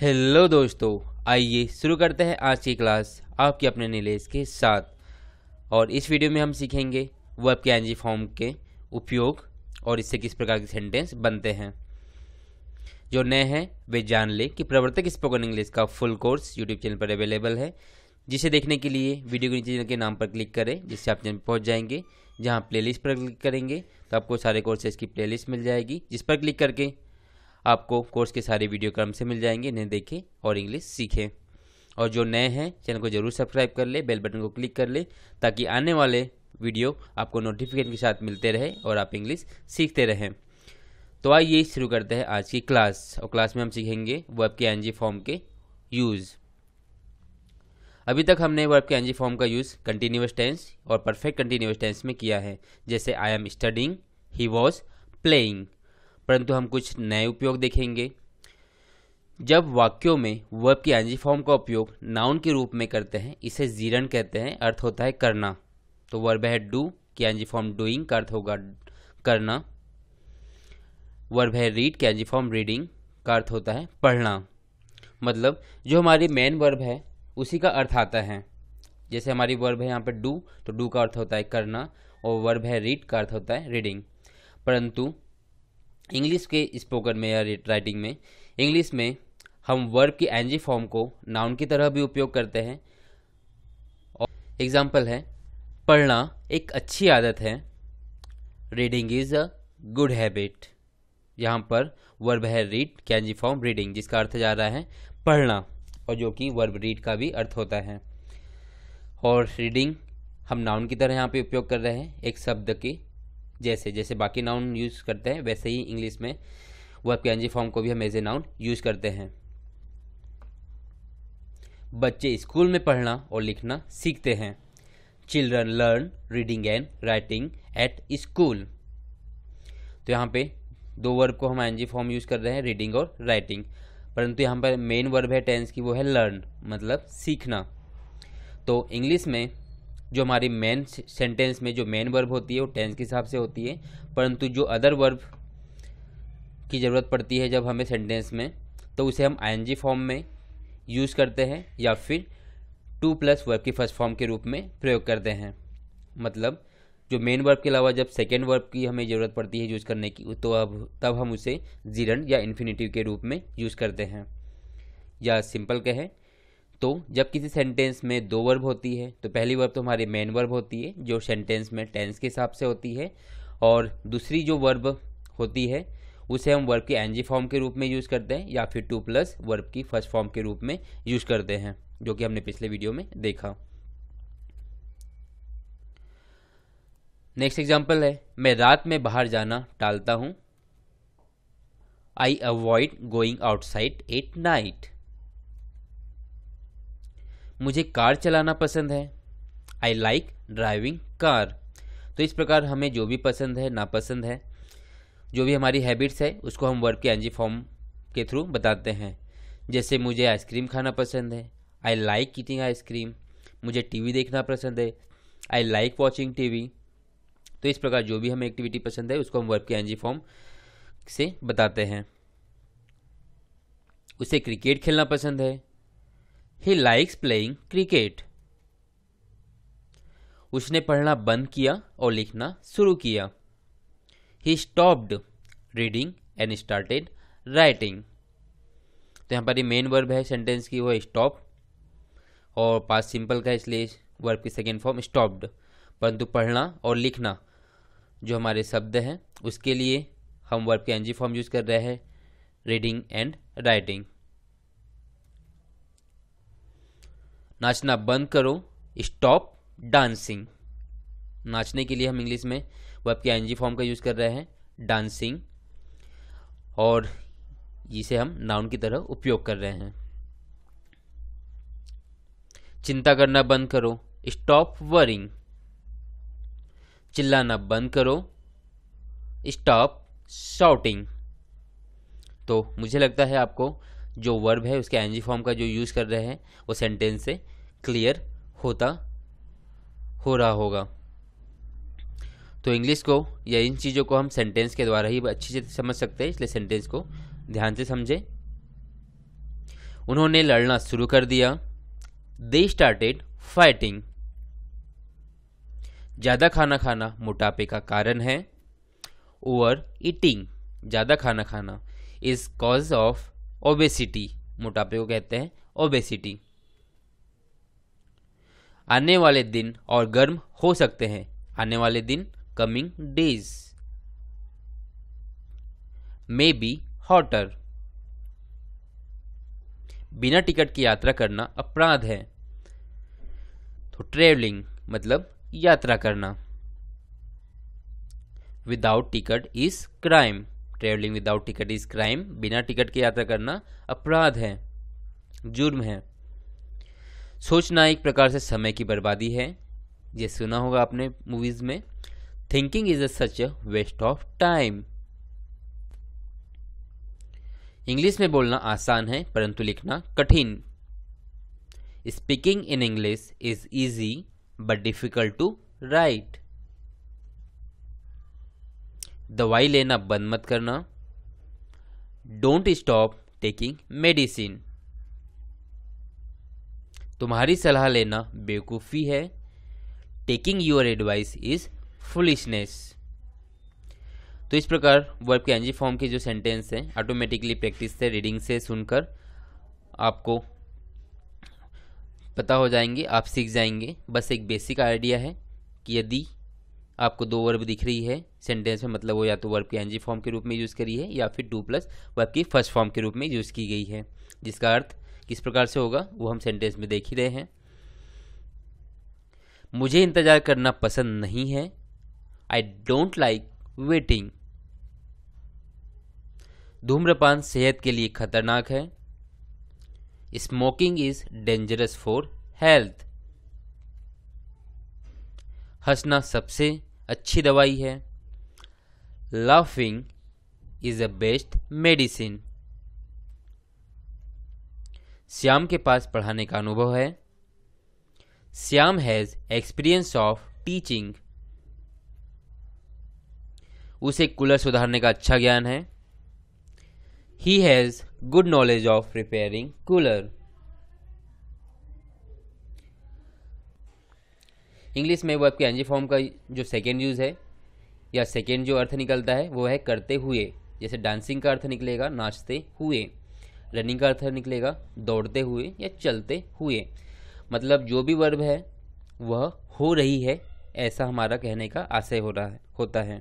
hello दोस्तों आइए शुरू करते हैं आज की क्लास आपके अपने नीलेश के साथ और इस वीडियो में हम सीखेंगे वर्ब के एनजी फॉर्म के उपयोग और इससे किस प्रकार के सेंटेंस बनते हैं जो नए हैं वे जान लें कि प्रवर्तक स्पोकन इंग्लिश का फुल कोर्स यूट्यूब चैनल पर अवेलेबल है जिसे देखने के लिए वीडियो के नीचे चैनल के नाम पर क्लिक करें जिससे आप चैनल पहुँच जाएंगे जहाँ प्लेलिस्ट पर क्लिक करेंगे तो आपको सारे कोर्सेज की प्लेलिस्ट मिल जाएगी जिस पर क्लिक करके आपको कोर्स के सारे वीडियो क्रम से मिल जाएंगे इन्हें देखें और इंग्लिश सीखें और जो नए हैं चैनल को जरूर सब्सक्राइब कर ले बेल बटन को क्लिक कर ले ताकि आने वाले वीडियो आपको नोटिफिकेशन के साथ मिलते रहे और आप इंग्लिश सीखते रहें तो आइए शुरू करते हैं आज की क्लास और क्लास में हम सीखेंगे वर्ब के एनजी फॉर्म के यूज़ अभी तक हमने वर्ब के एनजी फॉर्म का यूज़ कंटिन्यूस टेंस और परफेक्ट कंटिन्यूस टेंस में किया है जैसे I am studying he was playing परंतु हम कुछ नए उपयोग देखेंगे जब वाक्यों में वर्ब की एनजी फॉर्म का उपयोग नाउन के रूप में करते हैं इसे जीरन कहते हैं अर्थ होता है करना तो वर्ब है डू की एनजी फॉर्म डूइंग का अर्थ होगा करना वर्ब है रीड की एनजी फॉर्म रीडिंग का अर्थ होता है पढ़ना मतलब जो हमारी मेन वर्ब है उसी का अर्थ आता है जैसे हमारी वर्ब है यहाँ पर डू तो डू का अर्थ होता है करना और वर्ब है रीड का अर्थ होता है रीडिंग परंतु इंग्लिश के स्पोकन में या राइटिंग में इंग्लिश में हम वर्ब की एनजी फॉर्म को नाउन की तरह भी उपयोग करते हैं और एग्जाम्पल है पढ़ना एक अच्छी आदत है reading is a good habit यहाँ पर वर्ब है रीड कैंजी फॉर्म रीडिंग जिसका अर्थ जा रहा है पढ़ना और जो कि वर्ब रीड का भी अर्थ होता है और रीडिंग हम नाउन की तरह यहाँ पे उपयोग कर रहे हैं एक शब्द की जैसे जैसे बाकी नाउन यूज़ करते हैं वैसे ही इंग्लिश में वर्ब के एनजी फॉर्म को भी हम एज ए नाउन यूज करते हैं बच्चे स्कूल में पढ़ना और लिखना सीखते हैं children learn reading and writing at school तो यहाँ पे दो वर्ब को हम एनजी फॉर्म यूज कर रहे हैं रीडिंग और राइटिंग परंतु यहाँ पर मेन वर्ब है टेंस की वो है लर्न मतलब सीखना तो इंग्लिश में जो हमारी मेन सेंटेंस में जो मेन वर्ब होती है वो टेंस के हिसाब से होती है परंतु जो अदर वर्ब की ज़रूरत पड़ती है जब हमें सेंटेंस में तो उसे हम आई फॉर्म में यूज़ करते हैं या फिर टू प्लस वर्ब की फर्स्ट फॉर्म के रूप में प्रयोग करते हैं मतलब जो मेन वर्ब के अलावा जब सेकेंड वर्ब की हमें ज़रूरत पड़ती है यूज़ करने की तो अब तब हम उसे जीरन या इन्फिनेटिव के रूप में यूज़ करते हैं या सिंपल कहें तो जब किसी सेंटेंस में दो वर्ब होती है तो पहली वर्ब तो हमारी मेन वर्ब होती है जो सेंटेंस में टेंस के हिसाब से होती है और दूसरी जो वर्ब होती है उसे हम वर्ब के एनजी फॉर्म के रूप में यूज़ करते हैं या फिर टू प्लस वर्ब की फर्स्ट फॉर्म के रूप में यूज़ करते हैं जो कि हमने पिछले वीडियो में देखा नेक्स्ट एग्जाम्पल है मैं रात में बाहर जाना टालता हूँ I avoid going outside at night मुझे कार चलाना पसंद है आई लाइक ड्राइविंग कार तो इस प्रकार हमें जो भी पसंद है नापसंद है जो भी हमारी हैबिट्स है उसको हम वर्ब के एनजी फॉर्म के थ्रू बताते हैं जैसे मुझे आइसक्रीम खाना पसंद है आई लाइक ईटिंग आइसक्रीम मुझे टीवी देखना पसंद है आई लाइक वॉचिंग टीवी तो इस प्रकार जो भी हमें एक्टिविटी पसंद है उसको हम वर्ब के एनजी फॉर्म से बताते हैं उसे क्रिकेट खेलना पसंद है ही लाइक्स प्लेइंग क्रिकेट उसने पढ़ना बंद किया और लिखना शुरू किया he stopped reading and started writing तो यहाँ पर ये मेन वर्ब है सेंटेंस की वो स्टॉप और पास सिंपल का इसलिए वर्ब की सेकेंड फॉर्म स्टॉप्ड परंतु पढ़ना और लिखना जो हमारे शब्द हैं उसके लिए हम वर्ब के एनजी फॉर्म यूज़ कर रहे हैं रीडिंग एंड राइटिंग नाचना बंद करो स्टॉप डांसिंग नाचने के लिए हम इंग्लिश में वो आपके एनजी फॉर्म का यूज़ कर रहे हैं डांसिंग और जिसे हम नाउन की तरह उपयोग कर रहे हैं चिंता करना बंद करो स्टॉप वरिंग चिल्लाना बंद करो स्टॉप शॉटिंग तो मुझे लगता है आपको जो वर्ब है उसके एनजी फॉर्म का जो यूज़ कर रहे हैं वो सेंटेंस से क्लियर होता हो रहा होगा तो इंग्लिश को या इन चीज़ों को हम सेंटेंस के द्वारा ही अच्छी से समझ सकते हैं इसलिए सेंटेंस को ध्यान से समझें उन्होंने लड़ना शुरू कर दिया दे स्टार्टेड फाइटिंग ज़्यादा खाना खाना मोटापे का कारण है ओवर ईटिंग ज़्यादा खाना खाना इज कॉज ऑफ ओबेसिटी मोटापे को कहते हैं ओबेसिटी आने वाले दिन और गर्म हो सकते हैं आने वाले दिन coming days may be hotter बिना टिकट की यात्रा करना अपराध है तो ट्रेवलिंग मतलब यात्रा करना without ticket is crime travelling without ticket is crime बिना टिकट की यात्रा करना अपराध है जुर्म है सोचना एक प्रकार से समय की बर्बादी है ये सुना होगा आपने मूवीज में thinking is a such a waste of time English में बोलना आसान है परंतु लिखना कठिन speaking in English is easy but difficult to write दवाई लेना बंद मत करना डोंट स्टॉप टेकिंग मेडिसिन तुम्हारी सलाह लेना बेवकूफ़ी है taking your advice is foolishness तो इस प्रकार वर्ब के एनजी फॉर्म के जो सेंटेंस हैं ऑटोमेटिकली प्रैक्टिस से रीडिंग से सुनकर आपको पता हो जाएंगे आप सीख जाएंगे बस एक बेसिक आइडिया है कि यदि आपको दो वर्ब दिख रही है सेंटेंस में मतलब वो या तो वर्ब के एनजी फॉर्म के रूप में यूज़ करी है या फिर डू प्लस वर्ब की फर्स्ट फॉर्म के रूप में यूज़ की गई है जिसका अर्थ किस प्रकार से होगा वो हम सेंटेंस में देख ही रहे हैं मुझे इंतज़ार करना पसंद नहीं है आई डोंट लाइक वेटिंग धूम्रपान सेहत के लिए खतरनाक है smoking is dangerous for health हंसना सबसे अच्छी दवाई है laughing is a best medicine Shyam के पास पढ़ाने का अनुभव है Shyam has experience of teaching उसे कूलर सुधारने का अच्छा ज्ञान है he has good knowledge of repairing cooler English में वर्ब के एनजी फॉर्म का जो सेकेंड यूज़ है या सेकेंड जो अर्थ निकलता है वो है करते हुए जैसे डांसिंग का अर्थ निकलेगा नाचते हुए रनिंग का अर्थ निकलेगा दौड़ते हुए या चलते हुए मतलब जो भी वर्ब है वह हो रही है ऐसा हमारा कहने का आशय हो रहा है होता है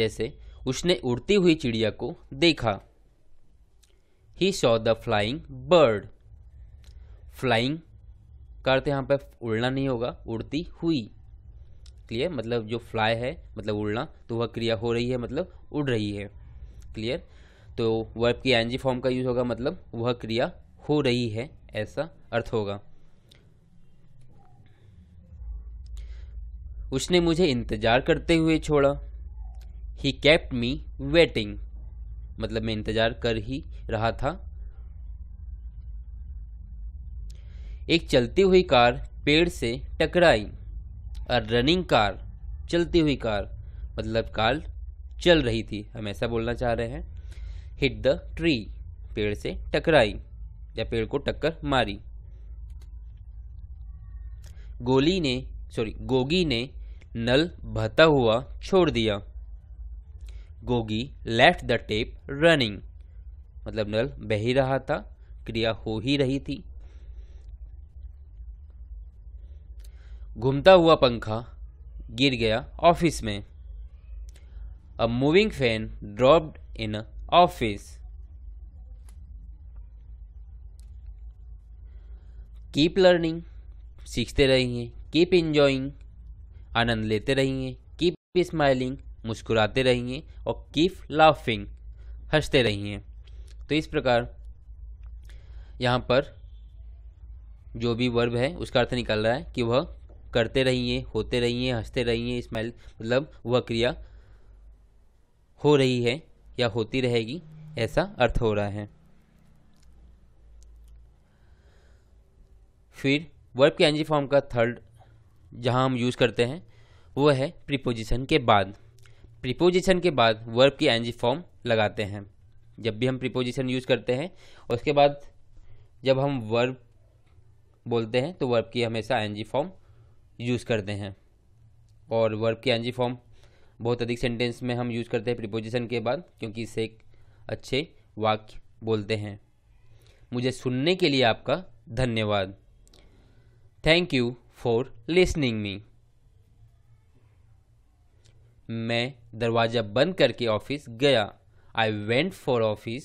जैसे उसने उड़ती हुई चिड़िया को देखा he saw the flying bird flying का अर्थ यहाँ पर उड़ना नहीं होगा उड़ती हुई क्लियर मतलब जो फ्लाई है मतलब उड़ना तो वह क्रिया हो रही है मतलब उड़ रही है क्लियर तो वर्ब की एनजी फॉर्म का यूज होगा मतलब वह क्रिया हो रही है ऐसा अर्थ होगा उसने मुझे इंतजार करते हुए छोड़ा ही कैप्ट मी वेटिंग मतलब मैं इंतजार कर ही रहा था एक चलती हुई कार पेड़ से टकराई और रनिंग कार चलती हुई कार मतलब कार चल रही थी हम ऐसा बोलना चाह रहे हैं हिट द ट्री पेड़ से टकराई या पेड़ को टक्कर मारी गोली ने सॉरी गोगी ने नल बहता हुआ छोड़ दिया Gogi left the tap running मतलब नल बह ही रहा था क्रिया हो ही रही थी घूमता हुआ पंखा गिर गया ऑफिस में a moving fan dropped in office keep learning सीखते रहिए कीप इंजॉइंग आनंद लेते रहिए कीप स्माइलिंग मुस्कुराते रहिए और कीप लाफिंग हंसते रहिए तो इस प्रकार यहाँ पर जो भी वर्ब है उसका अर्थ निकल रहा है कि वह करते रहिए होते रहिए हंसते रहिए स्माइल मतलब वह क्रिया हो रही है या होती रहेगी ऐसा अर्थ हो रहा है फिर वर्ब के एनजी फॉर्म का थर्ड जहाँ हम यूज़ करते हैं वो है प्रीपोजिशन के बाद प्रीपोजिशन के बाद वर्ब की एनजी फॉर्म लगाते हैं जब भी हम प्रीपोजिशन यूज़ करते हैं उसके बाद जब हम वर्ब बोलते हैं तो वर्ब की हमेशा एनजी फॉर्म यूज़ करते हैं और वर्ब के एनजी फॉर्म बहुत अधिक सेंटेंस में हम यूज़ करते हैं प्रिपोजिशन के बाद क्योंकि इससे एक अच्छे वाक्य बोलते हैं मुझे सुनने के लिए आपका धन्यवाद thank you for listening me मैं दरवाज़ा बंद करके ऑफिस गया I went for office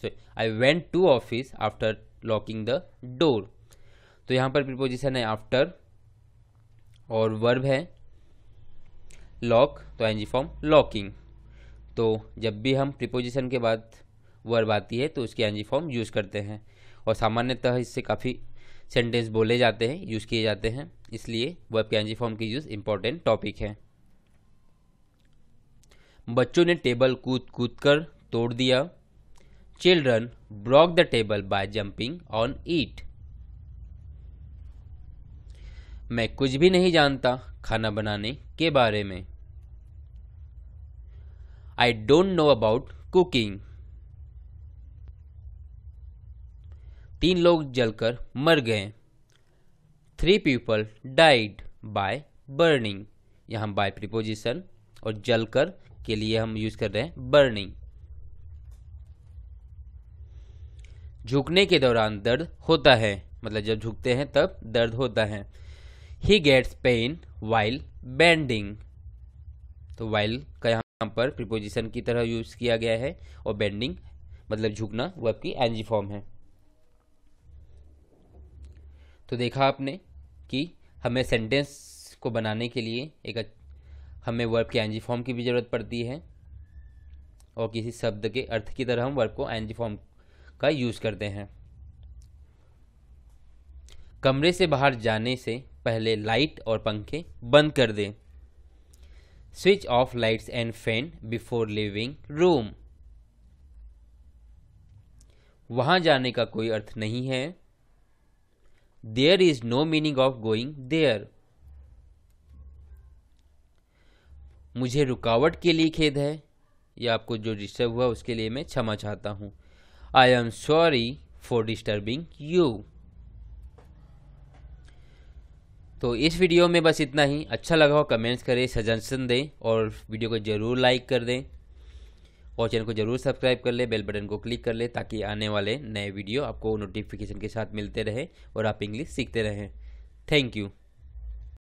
sorry I went to office after locking the door तो यहाँ पर प्रिपोजिशन है आफ्टर और वर्ब है लॉक तो एनजी फॉर्म लॉकिंग तो जब भी हम प्रिपोजिशन के बाद वर्ब आती है तो उसकी एनजी फॉर्म यूज़ करते हैं और सामान्यतः इससे काफ़ी सेंटेंस बोले जाते हैं यूज़ किए जाते हैं इसलिए वर्ब के एनजी फॉर्म की यूज़ इम्पॉर्टेंट टॉपिक है बच्चों ने टेबल कूद कूद कर तोड़ दिया children broke the table by jumping on it मैं कुछ भी नहीं जानता खाना बनाने के बारे में I don't know about cooking तीन लोग जलकर मर गए three people died by burning यहां बाय प्रिपोजिशन और जलकर के लिए हम यूज कर रहे हैं बर्निंग झुकने के दौरान दर्द होता है मतलब जब झुकते हैं तब दर्द होता है he gets pain while bending तो वाइल का यहाँ पर प्रिपोजिशन की तरह यूज किया गया है और बेंडिंग मतलब झुकना वो आपकी एनजी फॉर्म है तो देखा आपने कि हमें सेंटेंस को बनाने के लिए एक हमें वर्ब के एनजी फॉर्म की भी ज़रूरत पड़ती है और किसी शब्द के अर्थ की तरह हम वर्ब को एनजी फॉर्म का यूज़ करते हैं कमरे से बाहर जाने से पहले लाइट और पंखे बंद कर दें switch off lights and fan before leaving room वहां जाने का कोई अर्थ नहीं है there is no meaning of going there मुझे रुकावट के लिए खेद है या आपको जो डिस्टर्ब हुआ उसके लिए मैं क्षमा चाहता हूं I am sorry for disturbing you तो इस वीडियो में बस इतना ही अच्छा लगा हो कमेंट्स करें सजेशन दें और वीडियो को ज़रूर लाइक कर दें और चैनल को ज़रूर सब्सक्राइब कर ले बेल बटन को क्लिक कर ले ताकि आने वाले नए वीडियो आपको नोटिफिकेशन के साथ मिलते रहे और आप इंग्लिश सीखते रहें थैंक यू